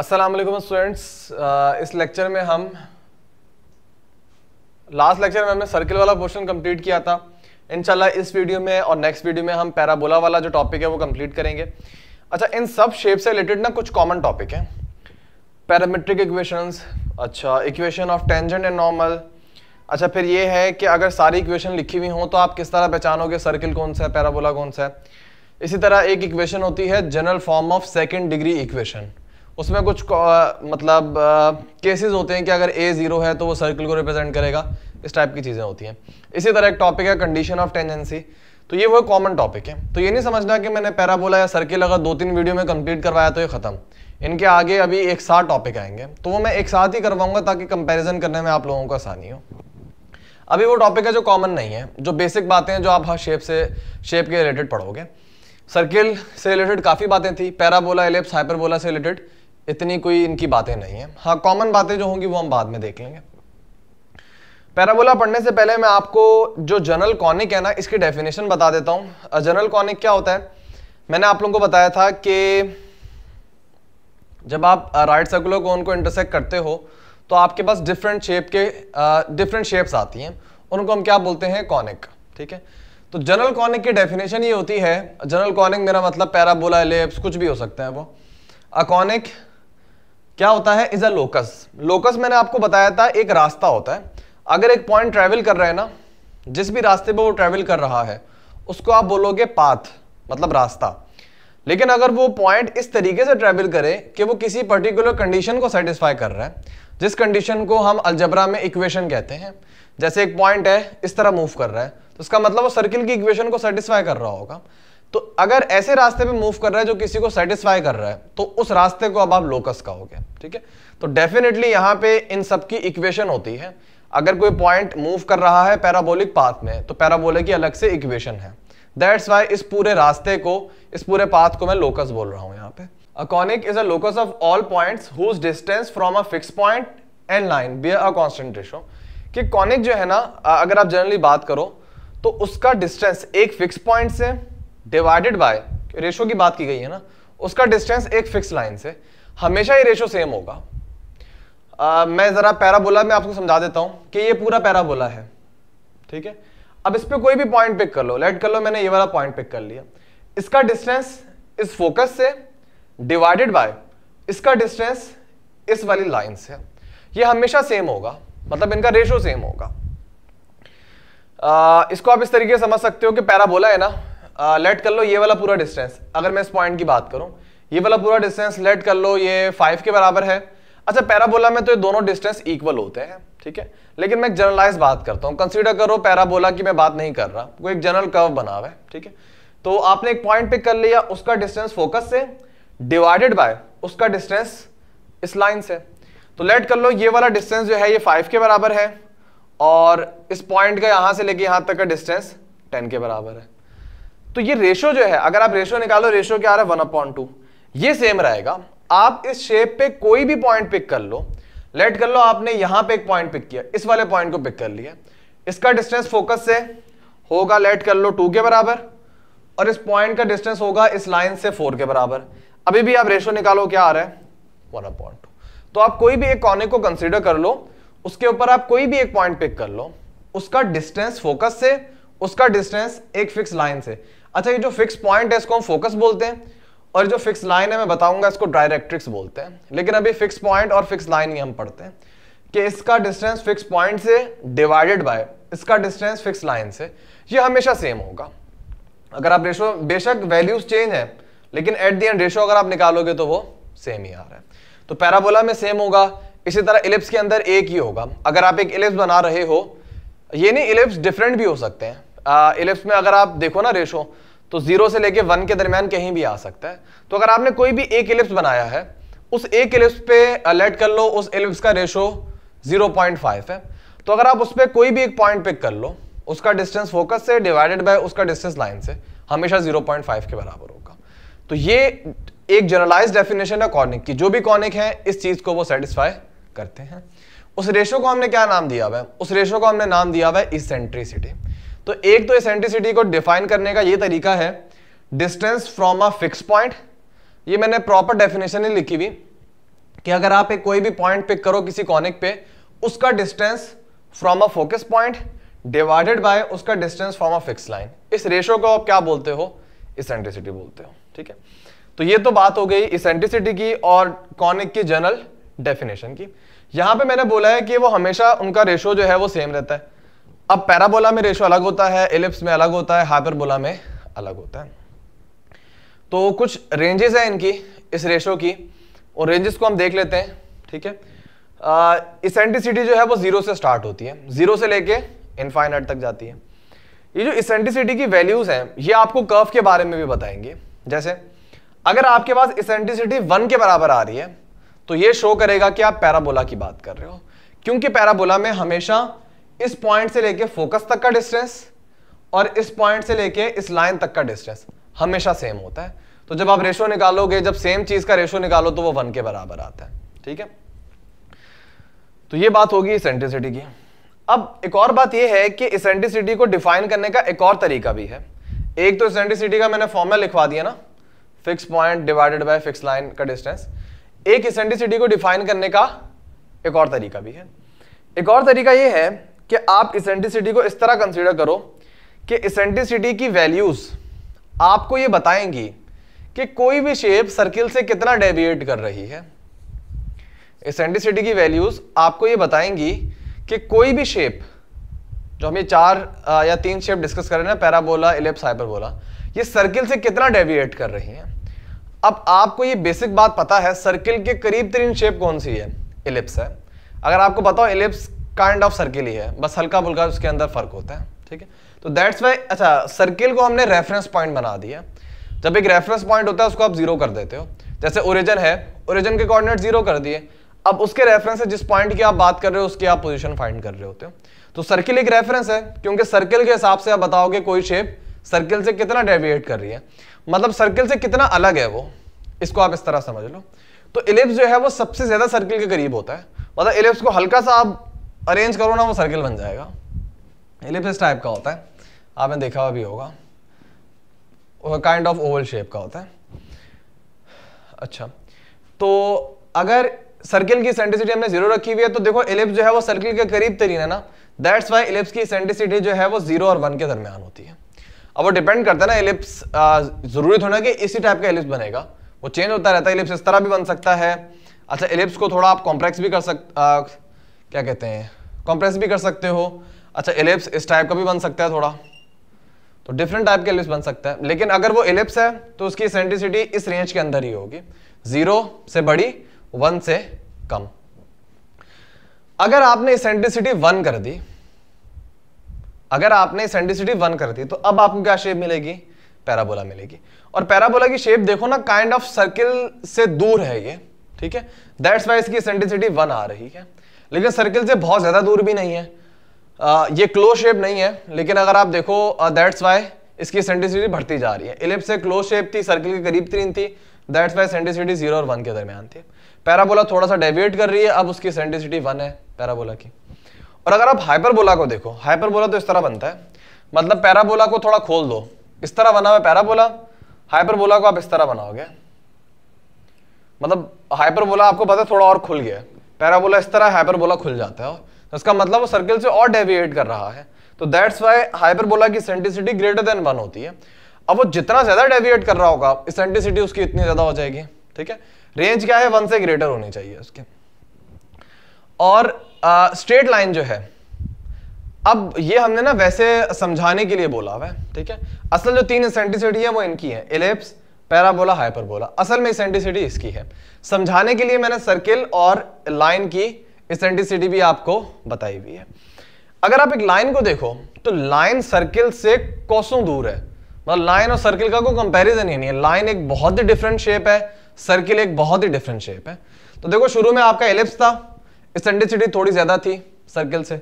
अस्सलाम वालेकुम स्टूडेंट्स इस लेक्चर में हम लास्ट लेक्चर में हमने सर्किल वाला पोर्शन कंप्लीट किया था इंशाल्लाह इस वीडियो में और नेक्स्ट वीडियो में हम पैराबोला वाला जो टॉपिक है वो कंप्लीट करेंगे अच्छा इन सब शेप से रिलेटेड ना कुछ कॉमन टॉपिक हैं पैरामेट्रिक इक्वेशंस अच्छा equation of tangent and normal अच्छा फिर ये है कि अगर सारी इक्वेशन लिखी हुई हों तो आप किस तरह पहचानोगे सर्किल कौन सा है पैराबोला कौन सा है इसी तरह एक इक्वेशन होती है general form of second degree equation उसमें कुछ मतलब केसेस होते हैं कि अगर ए ज़ीरो है तो वो सर्कल को रिप्रेजेंट करेगा इस टाइप की चीज़ें होती हैं इसी तरह एक टॉपिक है कंडीशन ऑफ टेंजेंसी तो ये वो कॉमन टॉपिक है तो ये नहीं समझना कि मैंने पैराबोला या सर्किल अगर दो तीन वीडियो में कंप्लीट करवाया तो ये ख़त्म इनके आगे अभी एक साथ टॉपिक आएंगे तो वो मैं एक साथ ही करवाऊंगा ताकि कंपैरिजन करने में आप लोगों को आसानी हो अभी वो टॉपिक है जो कॉमन नहीं है जो बेसिक बातें हैं जो आप हर शेप से शेप के रिलेटेड पढ़ोगे सर्किल से रिलेटेड काफ़ी बातें थी पैराबोला एलिप्स हाइपरबोला से रिलेटेड इतनी कोई इनकी बातें नहीं है हाँ कॉमन बातें जो होंगी वो हम बाद में देख लेंगे पैराबोला पढ़ने से पहले मैं आपको जो जनरल कॉनिक है ना इसकी डेफिनेशन बता देता हूं जनरल कॉनिक क्या होता है मैंने आप लोगों को बताया था कि जब आप राइट सर्कुलर कोन को इंटरसेक्ट करते हो तो आपके पास डिफरेंट शेप के डिफरेंट शेप्स आती हैं उनको हम क्या बोलते हैं कॉनिक ठीक है तो जनरल कॉनिक की डेफिनेशन ये होती है जनरल कॉनिक मेरा मतलब पैराबोला एलिप्स कुछ भी हो सकता है वो अकॉनिक क्या होता है इज अ लोकस लोकस मैंने आपको बताया था एक रास्ता होता है अगर एक पॉइंट ट्रेवल कर रहे हैं ना जिस भी रास्ते पर वो ट्रेवल कर रहा है उसको आप बोलोगे पाथ मतलब रास्ता लेकिन अगर वो पॉइंट इस तरीके से ट्रेवल करे कि वो किसी पर्टिकुलर कंडीशन को सेटिस्फाई कर रहा है जिस कंडीशन को हम अलजबरा में इक्वेशन कहते हैं जैसे एक पॉइंट है इस तरह मूव कर रहा है तो उसका मतलब वो सर्किल की इक्वेशन को सेटिस्फाई कर रहा होगा तो अगर ऐसे रास्ते पे मूव कर रहा है जो किसी को सेटिस्फाई कर रहा है तो उस रास्ते को अब आप लोकस कहोगे ठीक है तो डेफिनेटली यहां पे इन सब की इक्वेशन होती है अगर कोई पॉइंट मूव कर रहा है पैराबोलिक पाथ में तो पैराबोलिक की अलग से इक्वेशन है दैट्स वाई इस पूरे रास्ते को इस पूरे पाथ को मैं लोकस बोल रहा हूं यहाँ पे a conic is a locus of all point distance from a fix point and line be line bear a कि कॉनिक जो है ना अगर आप जनरली बात करो तो उसका डिस्टेंस एक फिक्स पॉइंट से डिवाइडेड बाय रेशो की बात की गई है ना उसका डिस्टेंस एक फिक्स लाइन से हमेशा ये रेशो सेम होगा आ, मैं ज़रा पैराबोला में आपको समझा देता हूँ कि ये पूरा पैराबोला है ठीक है अब इस पर कोई भी पॉइंट पिक कर लो लेट कर लो मैंने ये वाला पॉइंट पिक कर लिया इसका डिस्टेंस इस फोकस से डिवाइडेड बाय इसका डिस्टेंस इस वाली लाइन से ये हमेशा सेम होगा मतलब इनका रेशो सेम होगा आ, इसको आप इस तरीके से समझ सकते हो कि पैराबोला है ना लेट कर लो ये वाला पूरा डिस्टेंस अगर मैं इस पॉइंट की बात करूं ये वाला पूरा डिस्टेंस लेट कर लो ये फाइव के बराबर है अच्छा पैराबोला में तो ये दोनों डिस्टेंस इक्वल होते हैं ठीक है लेकिन मैं एक जनरलाइज बात करता हूँ कंसिडर करो पैराबोला की मैं बात नहीं कर रहा कोई एक जनरल कर्व बना हुआ है ठीक है तो आपने एक पॉइंट पिक कर लिया उसका डिस्टेंस फोकस से डिवाइडेड बाय उसका डिस्टेंस इस लाइन से तो लेट कर लो ये वाला डिस्टेंस जो है ये फाइव के बराबर है और इस पॉइंट का यहाँ से लेके यहाँ तक का डिस्टेंस टेन के बराबर है तो ये रेशो जो है अगर आप रेशो निकालो रेशो क्या आ रहा है वन अपॉइंट टू ये सेम रहेगा आप इस शेप पे कोई भी पॉइंट पिक कर लो लेट कर लो आपने यहां पे एक पॉइंट पिक किया इस वाले पॉइंट को पिक कर लिया इसका डिस्टेंस फोकस से होगा लेट कर लो टू के बराबर और इस पॉइंट का डिस्टेंस होगा इस लाइन से फोर के बराबर अभी भी आप रेशो निकालो क्या आ रहा है वन अपॉइंट टू तो आप कोई भी एक कॉर्नर को कंसिडर कर लो उसके ऊपर आप कोई भी एक पॉइंट पिक कर लो उसका डिस्टेंस फोकस से उसका डिस्टेंस एक फिक्स लाइन से अच्छा ये जो फिक्स पॉइंट है इसको हम फोकस बोलते हैं और जो फिक्स लाइन है मैं बताऊंगा इसको डायरेक्ट्रिक्स बोलते हैं लेकिन अभी फिक्स पॉइंट और फिक्स लाइन ही हम पढ़ते हैं कि इसका डिस्टेंस फिक्स पॉइंट से डिवाइडेड बाय इसका डिस्टेंस फिक्स लाइन से ये हमेशा सेम होगा अगर आप रेशो बेशक वैल्यूज चेंज है लेकिन एट दी एंड रेशो अगर आप निकालोगे तो वो सेम ही आ रहा है तो पैराबोला में सेम होगा इसी तरह इलिप्स के अंदर एक ही होगा अगर आप एक इलिप्स बना रहे हो ये नहीं इलिप्स डिफरेंट भी हो सकते हैं इलिप्स में अगर आप देखो ना रेशो तो जीरो से लेके वन के दरमियान कहीं भी आ सकता है तो अगर आपने कोई भी एक इलिप्स बनाया है उस एक इलिप्स पे अलर्ट कर लो उस एलिप्स का रेशो 0.5 है तो अगर आप उस पर कोई भी एक पॉइंट पिक कर लो उसका डिस्टेंस फोकस से डिवाइडेड बाय उसका डिस्टेंस लाइन से हमेशा 0.5 के बराबर होगा तो ये एक जनरलाइज डेफिनेशन है कॉर्निक की जो भी कॉर्निक है इस चीज को वो सेटिस्फाई करते हैं उस रेशो को हमने क्या नाम दिया हुआ है उस रेशो को हमने नाम दिया हुआ इसेंट्रिसिटी तो एक तो इसेंट्रिसिटी को डिफाइन करने का ये तरीका है distance from a fix point ये मैंने प्रॉपर डेफिनेशन ही लिखी हुई कि अगर आप एक कोई भी पॉइंट पिक करो किसी कॉनिक पे उसका distance from a focus point divided by उसका distance from a fix line इस रेशो को आप क्या बोलते हो इसेंट्रिसिटी बोलते हो ठीक है तो ये तो बात हो गई इसेंट्रिसिटी की और कॉनिक की जनरल डेफिनेशन की यहां पे मैंने बोला है कि वो हमेशा उनका रेशो जो है वो सेम रहता है अब पैराबोला में रेशो अलग होता है एलिप्स में अलग होता है हाइपरबोला में अलग होता है तो कुछ रेंजेस हैं इनकी इस रेशो की और रेंजेस को हम देख लेते हैं ठीक है इसेंटिसिटी जो है वो जीरो से स्टार्ट होती है जीरो से लेके इनफाइनाइट तक जाती है ये जो इसेंटिसिटी की वैल्यूज हैं ये आपको कर्व के बारे में भी बताएंगे जैसे अगर आपके पास इसेंटिसिटी वन के बराबर आ रही है तो ये शो करेगा कि आप पैराबोला की बात कर रहे हो क्योंकि पैराबोला में हमेशा इस पॉइंट से लेके फोकस तक का डिस्टेंस और इस पॉइंट से लेके इस लाइन तक का डिस्टेंस हमेशा सेम होता है तो जब आप रेशो निकालोगे जब सेम चीज का रेशो निकालो तो वो वन के बराबर आता है ठीक है तो ये बात होगी इसेंट्रिसिटी की अब एक और बात यह है कि इसेंट्रिसिटी को डिफाइन करने का एक और तरीका भी है एक तो इसेंट्रिसिटी का मैंने फॉर्मूला लिखवा दिया ना fix point divided by fix line का डिस्टेंस एक इसेंट्रिसिटी को डिफाइन करने का एक और तरीका भी है एक और तरीका यह है कि आप इसेंट्रिसिटी को इस तरह कंसिडर करो कि इसेंट्रिसिटी की वैल्यूज आपको ये बताएंगी कि कोई भी शेप सर्किल से कितना डेविएट कर रही है इसेंट्रिसिटी की वैल्यूज आपको ये बताएंगी कि कोई भी शेप जो हम ये चार या तीन शेप डिस्कस कर रहे हैं पैराबोला इलेप्स हाइपरबोला ये सर्किल से कितना डेविएट कर रही हैं अब आपको ये बेसिक बात पता है सर्किल के करीब तरीन शेप कौन सी है इलिप्स है अगर आपको बताओ इलिप्स काइंड ऑफ सर्किल ही है बस हल्का फुल्का उसके अंदर फर्क होता है ठीक है तो दैट्स वाई अच्छा सर्किल को हमने रेफरेंस पॉइंट बना दिया जब एक रेफरेंस पॉइंट होता है उसको आप जीरो कर देते हो जैसे ओरिजन है ओरिजन के कोऑर्डिनेट जीरो कर दिए अब उसके रेफरेंस से जिस पॉइंट की आप बात कर रहे हो उसकी आप पोजीशन फाइंड कर रहे होते हो तो सर्किल एक रेफरेंस है क्योंकि सर्किल के हिसाब से आप बताओगे कोई शेप सर्किल से कितना डेविएट कर रही है मतलब सर्किल से कितना अलग है वो इसको आप इस तरह समझ लो तो इलिप्स जो है वो सबसे ज्यादा सर्किल के करीब होता है मतलब इलिप्स को हल्का सा आप अरेंज करो ना वो सर्किल बन जाएगा एलिप्स टाइप का होता है आपने देखा हुआ भी होगा काइंड ऑफ ओवल शेप का होता है अच्छा तो अगर सर्किल की सेंटिसिटी हमने जीरो रखी हुई है तो देखो एलिप्स जो है वो सर्किल के करीब तरीन है ना दैट्स वाई एलिप्स की सेंटिसिटी जो है वो जीरो और वन के दरमियान होती है अब वो डिपेंड करता है ना एलिप्स जरूरी थोड़ा कि इसी टाइप का एलिप्स बनेगा वो चेंज होता रहता है एलिप्स इस तरह भी बन सकता है अच्छा एलिप्स को थोड़ा आप कॉम्प्लेक्स भी कर सकते क्या कहते हैं कंप्रेस भी कर सकते हो अच्छा एलिप्स इस टाइप का भी बन सकता है थोड़ा तो डिफरेंट टाइप के एलिप्स बन सकता है लेकिन अगर वो एलिप्स है तो उसकी सेंट्रिसिटी इस रेंज के अंदर ही होगी जीरो से बड़ी वन से कम अगर आपने सेंट्रिसिटी वन कर दी अगर आपने सेंट्रिसिटी वन कर दी तो अब आपको क्या शेप मिलेगी पैराबोला मिलेगी और पैराबोला की शेप देखो ना काइंड ऑफ सर्किल से दूर है ये ठीक है दैट्स वाई इसकी सेंट्रिसिटी वन आ रही है लेकिन सर्किल से बहुत ज़्यादा दूर भी नहीं है आ, ये क्लोज शेप नहीं है लेकिन अगर आप देखो दैट्स वाई इसकी सेंटिसिटी बढ़ती जा रही है इलिप्स से क्लोज शेप थी सर्किल के करीब तीन थी दैट्स वाई सेंटिसिटी जीरो और वन के दरमियान थी पैराबोला थोड़ा सा डेविएट कर रही है अब उसकी सेंटिसिटी वन है पैराबोला की और अगर आप हाइपरबोला को देखो हाइपरबोला तो इस तरह बनता है मतलब पैराबोला को थोड़ा खोल दो इस तरह बना हुआ पैराबोला हाइपरबोला को आप इस तरह बनाओगे मतलब हाइपरबोला आपको पता है थोड़ा और खुल गया पैराबोला इस तरह हाइपरबोला खुल जाता है तो इसका मतलब वो सर्किल से और डेविएट कर रहा है तो दैट्स वाई हाइपरबोला की सेंटिसिटी ग्रेटर देन वन होती है अब वो जितना ज्यादा डेविएट कर रहा होगा सेंटिसिटी उसकी इतनी ज्यादा हो जाएगी ठीक है रेंज क्या है वन से ग्रेटर होनी चाहिए उसकी और स्ट्रेट लाइन जो है अब ये हमने ना वैसे समझाने के लिए बोला हुआ है ठीक है असल जो तीन सेंटिसिटी है वो इनकी है एलिप्स पैराबोला हाइपरबोला असल में इसेंटिसिटी इसकी है समझाने के लिए मैंने सर्किल और लाइन की इसेंटिसिटी भी आपको बताई हुई है अगर आप एक लाइन को देखो तो लाइन सर्किल से कौसों दूर है मतलब लाइन और सर्किल का कोई कंपैरिजन ही नहीं है लाइन एक बहुत ही डिफरेंट शेप है सर्किल एक बहुत ही डिफरेंट शेप है तो देखो शुरू में आपका एलिप्स था इसेंटिसिटी थोड़ी ज्यादा थी सर्किल से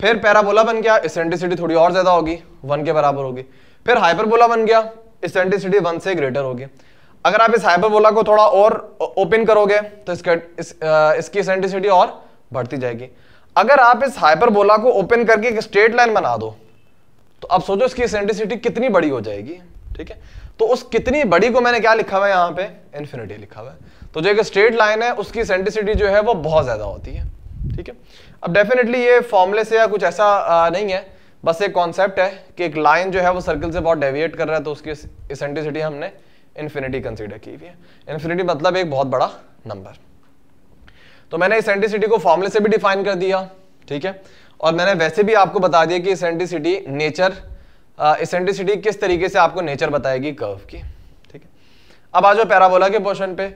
फिर पैराबोला बन गया इसेंटिसिटी थोड़ी और ज्यादा होगी वन के बराबर होगी फिर हाइपरबोला बन गया इसेंट्रिसिटी वन से ग्रेटर होगी अगर आप इस हाइपरबोला को थोड़ा और ओपन करोगे तो इसके इस, इसकी इसेंट्रिसिटी और बढ़ती जाएगी अगर आप इस हाइपरबोला को ओपन करके एक स्ट्रेट लाइन बना दो तो आप सोचो इसकी इसेंट्रिसिटी कितनी बड़ी हो जाएगी ठीक है तो उस कितनी बड़ी को मैंने क्या लिखा हुआ है यहाँ पे इन्फिनिटी लिखा हुआ है तो जो एक स्ट्रेट लाइन है उसकी सेंट्रिसिटी जो है वो बहुत ज़्यादा होती है ठीक है अब डेफिनेटली ये फॉर्मूले से या कुछ ऐसा आ, नहीं है बस एक कॉन्सेप्ट है कि एक लाइन जो है वो सर्कल से बहुत डेविएट कर रहा है तो उसकी इसेंट्रिसिटी हमने इन्फिनिटी कंसिडर की हुई है इन्फिनिटी मतलब एक बहुत बड़ा नंबर तो मैंने इसेंट्रिसिटी को फॉर्मुले से भी डिफाइन कर दिया ठीक है और मैंने वैसे भी आपको बता दिया कि इसेंट्रिसिटी नेचर इसेंट्रिसिटी किस तरीके से आपको नेचर बताएगी कर्व की ठीक है अब आ जाओ पैराबोला के पोर्शन पे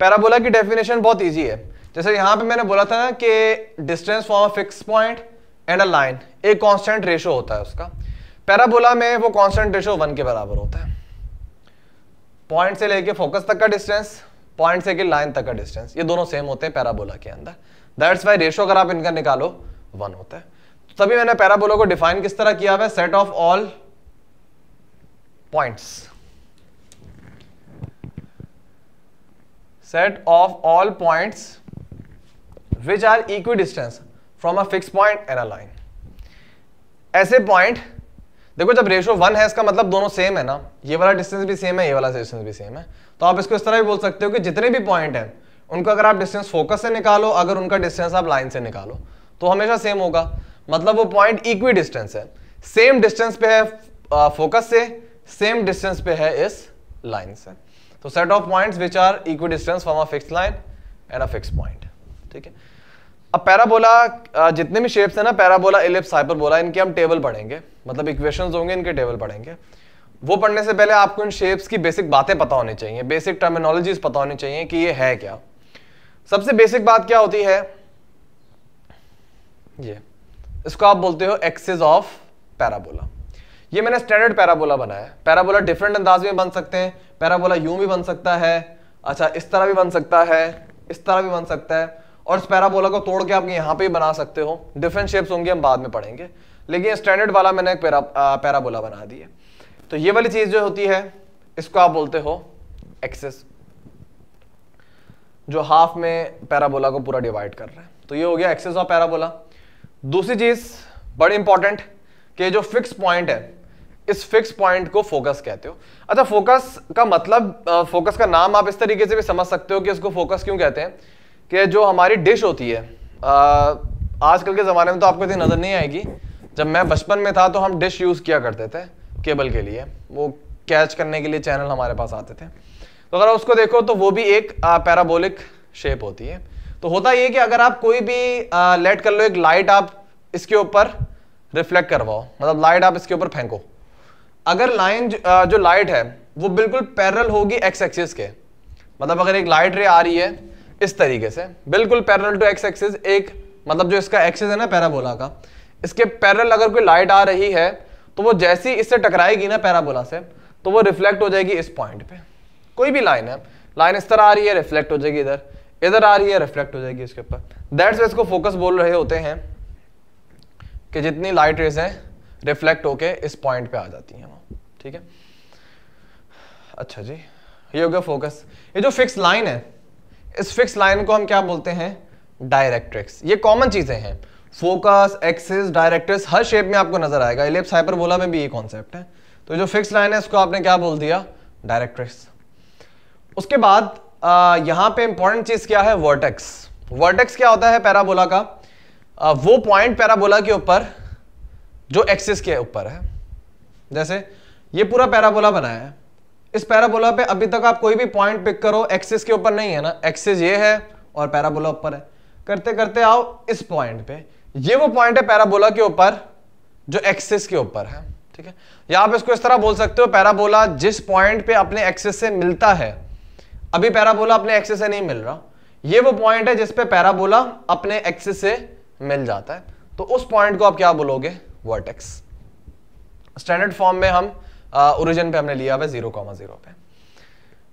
पैराबोला की डेफिनेशन बहुत ईजी है जैसे यहाँ पे मैंने बोला था ना कि distance from a fix point and a line एक कांस्टेंट रेशो होता है उसका पैराबोला में वो कांस्टेंट रेशो वन के बराबर होता है पॉइंट से लेके फोकस तक का डिस्टेंस पॉइंट से लेके लाइन तक का डिस्टेंस ये दोनों सेम होते हैं पैराबोला के अंदर दैट्स वाई रेशो अगर आप इनका निकालो वन होता है तो तभी मैंने पैराबोला को डिफाइन किस तरह किया हुआ set of all points of all all which are equidistant from a fix point and a line ऐसे पॉइंट देखो जब रेशो वन है इसका मतलब दोनों सेम है ना ये वाला डिस्टेंस भी सेम है ये वाला डिस्टेंस भी सेम है तो आप इसको इस तरह भी बोल सकते हो कि जितने भी पॉइंट हैं उनको अगर आप डिस्टेंस फोकस से निकालो अगर उनका डिस्टेंस आप लाइन से निकालो तो हमेशा सेम होगा मतलब वो पॉइंट इक्वी डिस्टेंस है सेम डिस्टेंस पे है फोकस से सेम डिस्टेंस पे है इस लाइन से तो set of points which are equidistant from a fix line and a fix point ठीक है अब पैराबोला जितने भी शेप्स हैं ना पैराबोला इलिप्स हाइपरबोला इनके हम टेबल पढ़ेंगे मतलब इक्वेशंस होंगे इनके टेबल पढ़ेंगे वो पढ़ने से पहले आपको इन शेप्स की बेसिक बातें पता होनी चाहिए बेसिक टर्मिनोलॉजीज पता होनी चाहिए कि ये है क्या सबसे बेसिक बात क्या होती है ये इसको आप बोलते हो एक्सेस ऑफ पैराबोला ये मैंने स्टैंडर्ड पैराबोला बनाया है पैराबोला डिफरेंट अंदाज में बन सकते हैं पैराबोला यूं भी बन सकता है अच्छा इस तरह भी बन सकता है इस तरह भी बन सकता है और इस पैराबोला को तोड़ के आप यहाँ पे बना सकते हो डिफरेंट शेप्स होंगे हम बाद में पढ़ेंगे लेकिन स्टैंडर्ड वाला मैंने एक पैरा पैराबोला बना दिए तो ये वाली चीज जो होती है इसको आप बोलते हो एक्सेस जो हाफ में पैराबोला को पूरा डिवाइड कर रहा है तो ये हो गया एक्सेस ऑफ पैराबोला दूसरी चीज बड़ी इंपॉर्टेंट कि जो फिक्स पॉइंट है इस फिक्स पॉइंट को फोकस कहते हो अच्छा फोकस का मतलब फोकस का नाम आप इस तरीके से भी समझ सकते हो कि इसको फोकस क्यों कहते हैं कि जो हमारी डिश होती है आजकल के ज़माने में तो आपको इतनी नज़र नहीं आएगी जब मैं बचपन में था तो हम डिश यूज़ किया करते थे केबल के लिए वो कैच करने के लिए चैनल हमारे पास आते थे तो अगर उसको देखो तो वो भी एक पैराबोलिक शेप होती है तो होता ये कि अगर आप कोई भी लेट कर लो एक लाइट आप इसके ऊपर रिफ्लेक्ट करवाओ मतलब लाइट आप इसके ऊपर फेंको अगर लाइन जो, जो लाइट है वो बिल्कुल पैरल होगी एक्स एक्सिस के मतलब अगर एक लाइट रे आ रही है इस तरीके से बिल्कुल पैरल टू एक्स एक्सिस एक मतलब जो इसका एक्सिस है ना पैराबोला का इसके पैरल अगर कोई लाइट आ रही है तो वो जैसी इससे टकराएगी ना पैराबोला से तो वो रिफ्लेक्ट हो जाएगी इस पॉइंट पे कोई भी लाइन है लाइन इस तरह आ रही है रिफ्लेक्ट हो जाएगी इधर इधर आ रही है रिफ्लेक्ट हो जाएगी इसके ऊपर दैट्स इसको फोकस बोल रहे होते हैं कि जितनी लाइट रेज है रिफ्लेक्ट होके इस पॉइंट पे आ जाती हैं वो ठीक है अच्छा जी ये हो गया फोकस ये जो फिक्स लाइन है इस फिक्स लाइन को हम क्या बोलते हैं डायरेक्ट्रिक्स ये कॉमन चीज़ें हैं फोकस एक्सिस डायरेक्ट्रिक्स हर शेप में आपको नजर आएगा एलिप्स हाइपरबोला में भी ये कॉन्सेप्ट है तो जो फिक्स लाइन है इसको आपने क्या बोल दिया डायरेक्ट्रिक्स उसके बाद आ, यहां पे इंपॉर्टेंट चीज़ क्या है वर्टेक्स वर्टेक्स क्या होता है पैराबोला का आ, वो पॉइंट पैराबोला के ऊपर जो एक्सिस के ऊपर है जैसे ये पूरा पैराबोला बनाया है इस पैराबोला पे अभी तक आप कोई भी पॉइंट पिक करो एक्सिस के ऊपर नहीं है ना एक्सिस ये है और पैराबोला ऊपर है करते करते आओ इस पॉइंट पे ये वो पॉइंट है पैराबोला के ऊपर जो एक्सिस के ऊपर है ठीक है या आप इसको इस तरह बोल सकते हो पैराबोला जिस पॉइंट पे अपने एक्सिस से मिलता है अभी पैराबोला अपने एक्सिस से नहीं मिल रहा ये वो पॉइंट है जिसपे पैराबोला अपने एक्सिस से मिल जाता है तो उस पॉइंट को आप क्या बोलोगे वर्टेक्स स्टैंडर्ड फॉर्म में हम ओरिजिन पे हमने लिया हुआ है जीरो कॉमा जीरो पे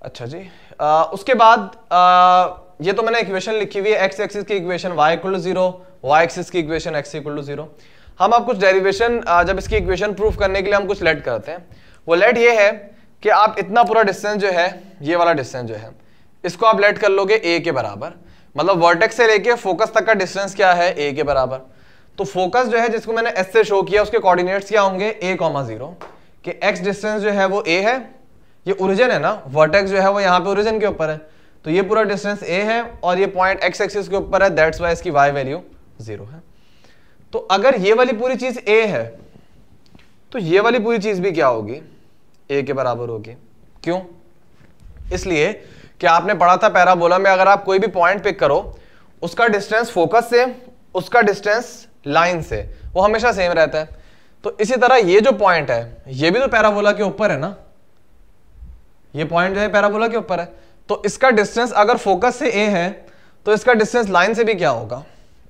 अच्छा जी आ, उसके बाद आ, ये तो मैंने इक्वेशन लिखी हुई है एक्स एक्सिस की equation y equal to zero y axis की equation x equal to zero हम आप कुछ डेरिवेशन जब इसकी इक्वेशन प्रूफ करने के लिए हम कुछ लेट करते हैं वो लेट ये है कि आप इतना पूरा डिस्टेंस जो है ये वाला डिस्टेंस जो है इसको आप लेट कर लोगे ए के बराबर मतलब वर्टेक्स से लेके फोकस तक का डिस्टेंस क्या है ए के बराबर तो फोकस जो है जिसको मैंने एस से शो किया उसके कोऑर्डिनेट्स क्या होंगे ए कॉमा जीरो कि x डिस्टेंस जो है वो a है ये ओरिजिन है ना वर्टेक्स जो है वो यहाँ पे ओरिजिन के ऊपर है तो ये पूरा डिस्टेंस a है और ये पॉइंट x एक्सिस के ऊपर है दैट्स वाई इसकी y वैल्यू जीरो है तो अगर ये वाली पूरी चीज a है तो ये वाली पूरी चीज भी क्या होगी a के बराबर होगी क्यों इसलिए कि आपने पढ़ा था पैराबोला में अगर आप कोई भी पॉइंट पिक करो उसका डिस्टेंस फोकस से उसका डिस्टेंस लाइन से वो हमेशा सेम रहता है तो इसी तरह ये जो पॉइंट है ये भी तो पैराबोला के ऊपर है ना ये पॉइंट जो है पैराबोला के ऊपर है तो इसका डिस्टेंस अगर फोकस से ए है तो इसका डिस्टेंस लाइन से भी क्या होगा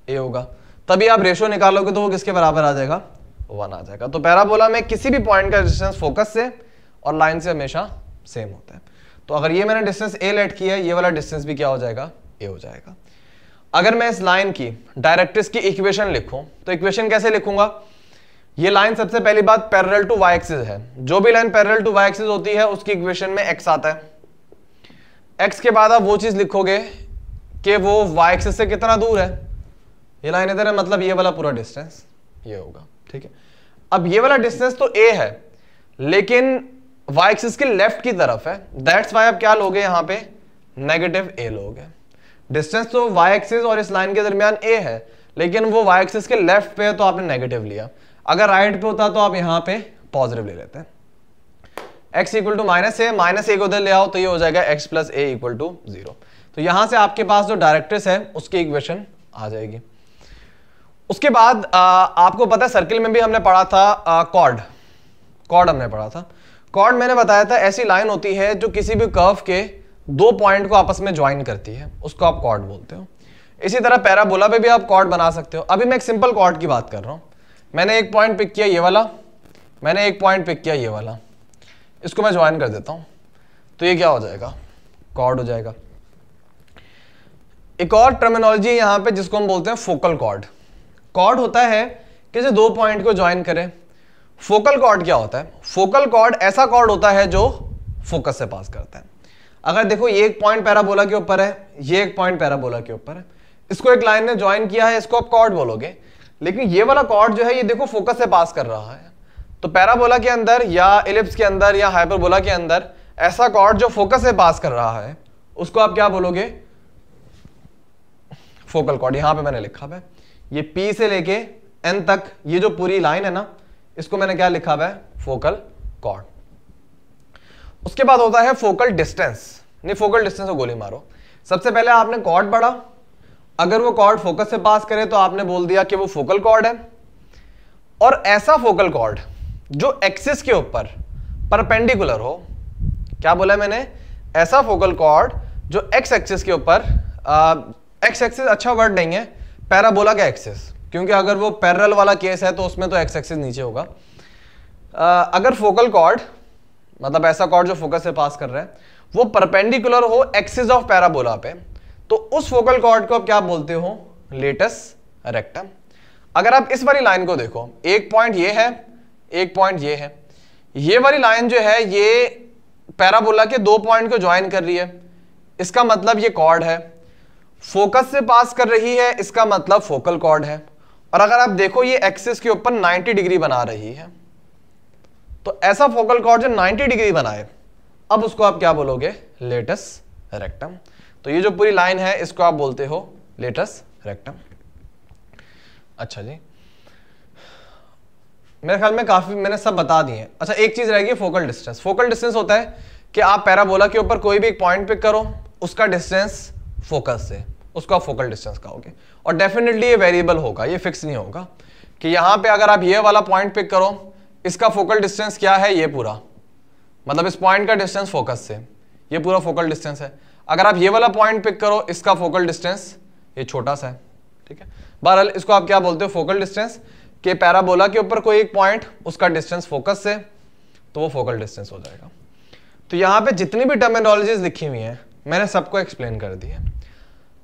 ए होगा तभी आप रेशो निकालोगे तो वो किसके बराबर आ जाएगा वन आ जाएगा तो पैराबोला में किसी भी पॉइंट का डिस्टेंस फोकस से और लाइन से हमेशा सेम होता है तो अगर ये मैंने डिस्टेंस ए लेट किया है ये वाला डिस्टेंस भी क्या हो जाएगा ए हो जाएगा अगर मैं इस लाइन की डायरेक्टिस की इक्वेशन लिखूं तो इक्वेशन कैसे लिखूंगा ये लाइन सबसे पहली बात पैरेलल टू वाई एक्सिस है जो भी line parallel to y axis होती है उसकी इक्वेशन में एक्स आता है एक्स के बाद आप वो चीज लिखोगे कि वो वाई एक्सिस से कितना दूर है ये लाइन इधर है मतलब ये वाला पूरा डिस्टेंस ये होगा ठीक है अब ये वाला डिस्टेंस तो ए है लेकिन वाई एक्सिस के लेफ्ट की तरफ है दैट्स वाई आप क्या लोगे यहाँ पे नेगेटिव ए लोगे डिस्टेंस तो वाई एक्सिस और इस लाइन के दरमियान ए है लेकिन वो वाई एक्सिस के लेफ्ट पे है तो आपने नेगेटिव लिया अगर राइट पे होता तो आप यहाँ पे पॉजिटिव ले लेते हैं x equal to minus a minus a को उधर ले आओ तो ये हो जाएगा x plus a equal to zero तो यहां से आपके पास जो डायरेक्टर्स है उसकी इक्वेशन आ जाएगी उसके बाद आ, आपको पता है सर्किल में भी हमने पढ़ा था कॉर्ड कॉर्ड हमने पढ़ा था कॉर्ड मैंने बताया था ऐसी लाइन होती है जो किसी भी कर्व के दो पॉइंट को आपस में ज्वाइन करती है उसको आप कॉर्ड बोलते हो इसी तरह पैराबोला पे भी आप कॉर्ड बना सकते हो अभी मैं एक सिंपल कॉर्ड की बात कर रहा हूँ मैंने एक पॉइंट पिक किया ये वाला मैंने एक पॉइंट पिक किया ये वाला इसको मैं ज्वाइन कर देता हूँ तो ये क्या हो जाएगा कॉर्ड हो जाएगा एक और टर्मिनोलॉजी है यहाँ पे जिसको हम बोलते हैं फोकल कॉर्ड कॉर्ड होता है कि जो दो पॉइंट को ज्वाइन करें फोकल कॉर्ड क्या होता है फोकल कॉर्ड ऐसा कॉर्ड होता है जो फोकस से पास करता है अगर देखो ये एक पॉइंट पैराबोला के ऊपर है ये एक पॉइंट पैराबोला के ऊपर है इसको एक लाइन ने ज्वाइन किया है इसको आप कॉर्ड बोलोगे लेकिन ये वाला कॉर्ड जो है ये देखो फोकस से पास कर रहा है तो पैराबोला के अंदर या इलिप्स के अंदर या हाइपरबोला के अंदर ऐसा कॉर्ड जो फोकस से पास कर रहा है उसको आप क्या बोलोगे फोकल कॉर्ड यहां पे मैंने लिखा हुआ है ये P से लेके N तक ये जो पूरी लाइन है ना इसको मैंने क्या लिखा हुआ है फोकल कॉर्ड उसके बाद होता है फोकल डिस्टेंस नहीं फोकल डिस्टेंस को गोली मारो सबसे पहले आपने कॉर्ड पढ़ा अगर वो कॉर्ड फोकस से पास करे तो आपने बोल दिया कि वो फोकल कॉर्ड है और ऐसा फोकल कॉर्ड जो एक्सिस के ऊपर परपेंडिकुलर हो क्या बोला मैंने ऐसा फोकल कॉर्ड जो एक्स एक्सिस के ऊपर एक्स एक्सिस अच्छा वर्ड नहीं है पैराबोला का एक्सिस क्योंकि अगर वो पैरल वाला केस है तो उसमें तो एक्स एक्सिस नीचे होगा आ, अगर फोकल कॉर्ड मतलब ऐसा कॉर्ड जो फोकस से पास कर रहा है वो परपेंडिकुलर हो एक्सिस ऑफ पैराबोला पे तो उस फोकल कॉर्ड को आप क्या बोलते हो लेटस रेक्टम अगर आप इस वाली लाइन को देखो एक पॉइंट ये है एक पॉइंट ये है ये वाली लाइन जो है ये पैराबोला के दो पॉइंट को ज्वाइन कर रही है इसका मतलब ये कॉर्ड है फोकस से पास कर रही है इसका मतलब फोकल कॉर्ड है और अगर आप देखो ये एक्सिस के ऊपर 90 डिग्री बना रही है तो ऐसा फोकल कॉर्ड जो 90 डिग्री बनाए अब उसको आप क्या बोलोगे लेटस रेक्टम तो ये जो पूरी लाइन है इसको आप बोलते हो लेटस रेक्टम अच्छा जी मेरे ख्याल में काफी मैंने सब बता दिए अच्छा एक चीज रहेगी फोकल डिस्टेंस फोकल डिस्टेंस होता है कि आप पैराबोला के ऊपर कोई भी एक पॉइंट पिक करो उसका डिस्टेंस फोकस से उसको आप फोकल डिस्टेंस कहोगे और डेफिनेटली ये वेरिएबल होगा ये फिक्स नहीं होगा कि यहां पे अगर आप ये वाला पॉइंट पिक करो इसका फोकल डिस्टेंस क्या है ये पूरा मतलब इस पॉइंट का डिस्टेंस फोकस से ये पूरा फोकल डिस्टेंस है अगर आप ये वाला पॉइंट पिक करो इसका फोकल डिस्टेंस ये छोटा सा है ठीक है बहरहाल इसको आप क्या बोलते हो फोकल डिस्टेंस कि पैराबोला के ऊपर कोई एक पॉइंट उसका डिस्टेंस फोकस से तो वो फोकल डिस्टेंस हो जाएगा तो यहाँ पे जितनी भी टर्मिनोलॉजीज लिखी हुई हैं मैंने सबको एक्सप्लेन कर दी है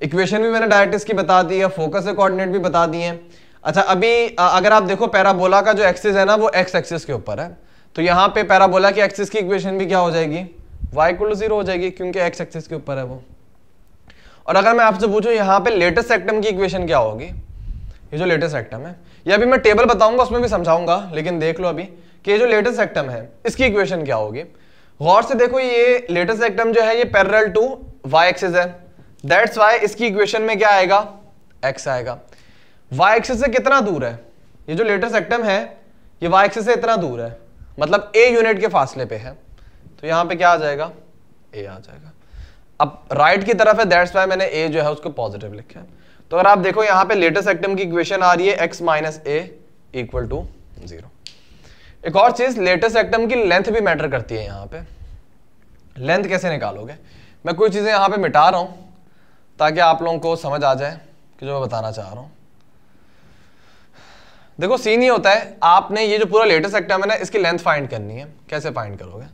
इक्वेशन भी मैंने डायटिस की बता दी है फोकस से कोऑर्डिनेट भी बता दिए हैं अच्छा अभी अगर आप देखो पैराबोला का जो एक्सिस है ना वो एक्स एक्सिस के ऊपर है तो यहाँ पे पैराबोला की एक्सिस की इक्वेशन भी क्या हो जाएगी वाई कुल जीरो हो जाएगी क्योंकि एक्स एक्सेस के ऊपर है वो और अगर मैं आपसे पूछूं यहाँ पे लेटेस्ट सेक्टम की इक्वेशन क्या होगी ये जो लेटेस्ट सेक्टम है ये अभी मैं टेबल बताऊंगा उसमें भी समझाऊंगा लेकिन देख लो अभी कि ये जो लेटेस्ट सेक्टम है इसकी इक्वेशन क्या होगी गौर से देखो ये लेटेस्ट सेक्टम जो है ये पैरल टू वाई एक्सेस है दैट्स वाई इसकी इक्वेशन में क्या आएगा एक्स आएगा वाई एक्सेस से कितना दूर है ये जो लेटेस्ट सेक्टम है ये वाई एक्सेस से इतना दूर है मतलब ए यूनिट के फासले पे है तो यहां पे क्या आ जाएगा ए आ जाएगा अब राइट right की तरफ है दैट्स वाई मैंने ए जो है उसको पॉजिटिव लिखा है तो अगर आप देखो यहां पे लेटेस्ट एक्टम की इक्वेशन आ रही है x minus a equal to zero एक और चीज लेटेस्ट एक्टम की लेंथ भी मैटर करती है यहां पे लेंथ कैसे निकालोगे मैं कुछ चीज़ें यहां पे मिटा रहा हूं ताकि आप लोगों को समझ आ जाए कि जो मैं बताना चाह रहा हूं देखो सीन ये होता है आपने ये जो पूरा लेटेस्ट एक्टम है ना इसकी लेंथ फाइंड करनी है कैसे फाइंड करोगे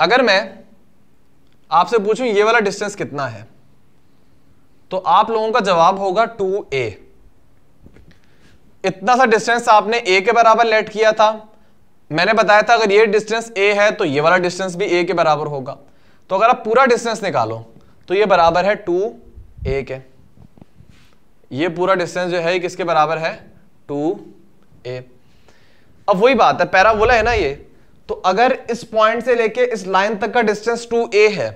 अगर मैं आपसे पूछूं ये वाला डिस्टेंस कितना है तो आप लोगों का जवाब होगा टू ए इतना सा डिस्टेंस आपने ए के बराबर लेट किया था मैंने बताया था अगर ये डिस्टेंस ए है तो ये वाला डिस्टेंस भी ए के बराबर होगा तो अगर आप पूरा डिस्टेंस निकालो तो ये बराबर है टू ए के ये पूरा डिस्टेंस जो है किसके बराबर है टू ए अब वही बात है पैराबोला है ना ये तो अगर इस पॉइंट से लेके इस लाइन तक का डिस्टेंस 2a है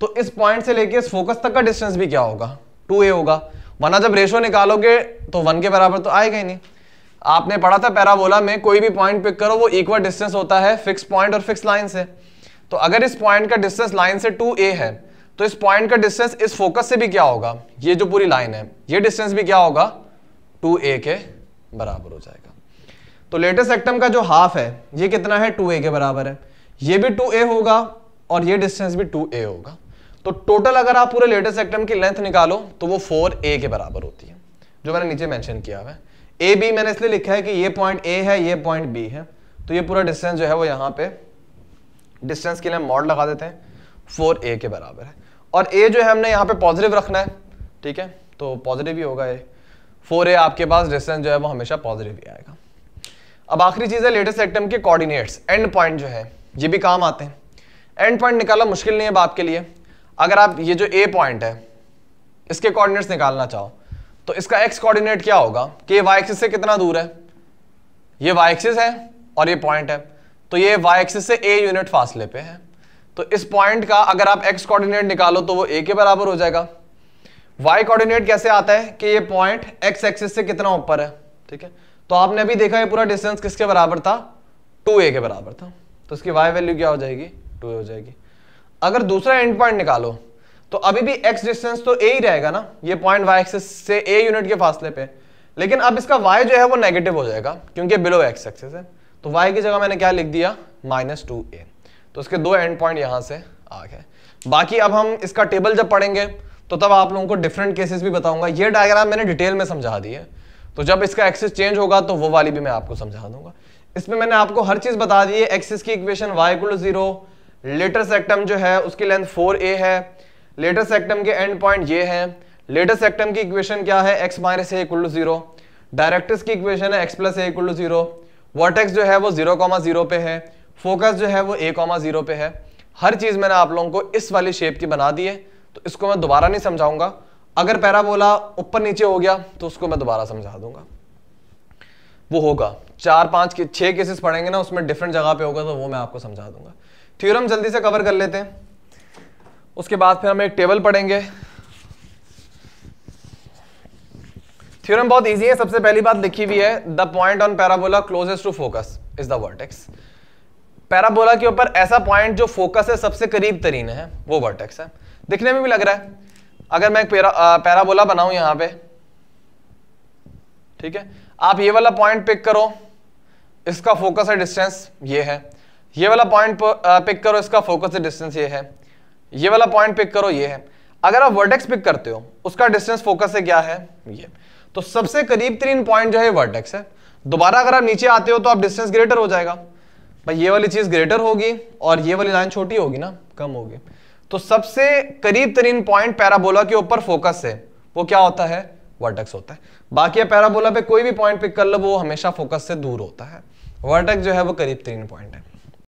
तो इस पॉइंट से लेके इस फोकस तक का डिस्टेंस भी क्या होगा 2a होगा वरना जब रेशो निकालोगे तो वन के बराबर तो आएगा ही नहीं आपने पढ़ा था पैराबोला में कोई भी पॉइंट पिक करो वो इक्वल डिस्टेंस होता है फिक्स पॉइंट और फिक्स लाइन से तो अगर इस पॉइंट का डिस्टेंस लाइन से ए है तो इस पॉइंट का डिस्टेंस इस फोकस से भी क्या होगा ये जो पूरी लाइन है ये डिस्टेंस भी क्या होगा ए के बराबर हो जाएगा तो लेटेस्ट रेक्टम का जो हाफ है ये कितना है टू के बराबर है ये भी टू होगा और ये डिस्टेंस भी टू होगा तो टोटल अगर आप पूरे लेटेस्ट रेक्टम की लेंथ निकालो तो वो फोर के बराबर होती है जो मैंने नीचे मैंशन किया हुआ ए बी मैंने इसलिए लिखा है कि ये पॉइंट ए है ये पॉइंट बी है तो ये पूरा डिस्टेंस जो है वो यहाँ पे डिस्टेंस के लिए हम मॉड लगा देते हैं फोर ए के बराबर है और ए जो है हमने यहाँ पे पॉजिटिव रखना है ठीक है तो पॉजिटिव ही होगा ए फोर ए आपके पास डिस्टेंस जो है वो हमेशा पॉजिटिव ही आएगा अब आखिरी चीज़ है लेटेस्ट एक्टम के कोऑर्डिनेट्स एंड पॉइंट जो है ये भी काम आते हैं एंड पॉइंट निकालना मुश्किल नहीं है अब आपके लिए अगर आप ये जो ए पॉइंट है इसके कोऑर्डिनेट्स निकालना चाहो तो इसका एक्स कोऑर्डिनेट क्या होगा कि ये वाई एक्सिस से कितना दूर है ये वाई एक्सिस है और ये पॉइंट है तो ये वाई एक्सिस से ए यूनिट फासले पे है तो इस पॉइंट का अगर आप एक्स कोऑर्डिनेट निकालो तो वो ए के बराबर हो जाएगा वाई कोऑर्डिनेट कैसे आता है कि ये पॉइंट एक्स एक्सिस से कितना ऊपर है ठीक है तो आपने अभी देखा ये पूरा डिस्टेंस किसके बराबर था टू के बराबर था तो इसकी वाई वैल्यू क्या हो जाएगी टू हो जाएगी अगर दूसरा एंड पॉइंट निकालो तो अभी भी x डिस्टेंस तो a ही रहेगा ना ये पॉइंट y एक्सेस से a यूनिट के फासले पे लेकिन अब इसका y जो है वो नेगेटिव हो जाएगा क्योंकि बिलो x एक्सेस है तो y की जगह मैंने क्या लिख दिया माइनस टू ए तो इसके दो एंड पॉइंट यहाँ से आ गए बाकी अब हम इसका टेबल जब पढ़ेंगे तो तब आप लोगों को डिफरेंट केसेस भी बताऊंगा ये डायग्राम मैंने डिटेल में समझा दी है तो जब इसका एक्सेस चेंज होगा तो वो वाली भी मैं आपको समझा दूंगा इसमें मैंने आपको हर चीज़ बता दी है एक्सेस की equation y equal zero latus rectum जो है उसकी लेंथ फोर ए है लेटर सेक्टम के एंड पॉइंट ये है लेटर सेक्टम की इक्वेशन क्या है x minus a equal to zero directrix की इक्वेशन है x plus a equal to zero vertex जो है वो जीरो कॉमा जीरो पे है फोकस जो है वो ए कॉमा जीरो पे है हर चीज़ मैंने आप लोगों को इस वाली शेप की बना दी है तो इसको मैं दोबारा नहीं समझाऊंगा अगर पैराबोला ऊपर नीचे हो गया तो उसको मैं दोबारा समझा दूंगा वो होगा चार पांच के छह केसेस पढ़ेंगे ना उसमें डिफरेंट जगह पे होगा तो वो मैं आपको समझा दूंगा थ्योरम जल्दी से कवर कर लेते हैं उसके बाद फिर हम एक टेबल पढ़ेंगे थ्योरम बहुत इजी है सबसे पहली बात लिखी हुई है the point on parabola closest to focus is the vertex parabola के ऊपर ऐसा पॉइंट जो फोकस है सबसे करीब तरीन है वो वर्टेक्स है दिखने में भी लग रहा है अगर मैं एक पैरा पैराबोला बनाऊं यहां पे ठीक है आप ये वाला पॉइंट पिक करो इसका फोकस है डिस्टेंस ये है ये वाला पॉइंट पिक करो इसका फोकस है डिस्टेंस ये है ये वाला पॉइंट पिक करो ये है अगर आप वर्टेक्स पिक करते हो उसका डिस्टेंस फोकस है क्या है ये तो सबसे करीब तरीन पॉइंट जो है वर्टेक्स है दोबारा अगर आप नीचे आते हो तो आप डिस्टेंस ग्रेटर हो जाएगा भाई ये वाली चीज़ ग्रेटर होगी और ये वाली लाइन छोटी होगी ना कम होगी तो सबसे करीब तरीन पॉइंट पैराबोला के ऊपर फोकस है वो क्या होता है वर्टेक्स होता है बाकी पैराबोला पे कोई भी पॉइंट पिक कर लो वो हमेशा फोकस से दूर होता है वर्टेक्स जो है वो करीब तरीन पॉइंट है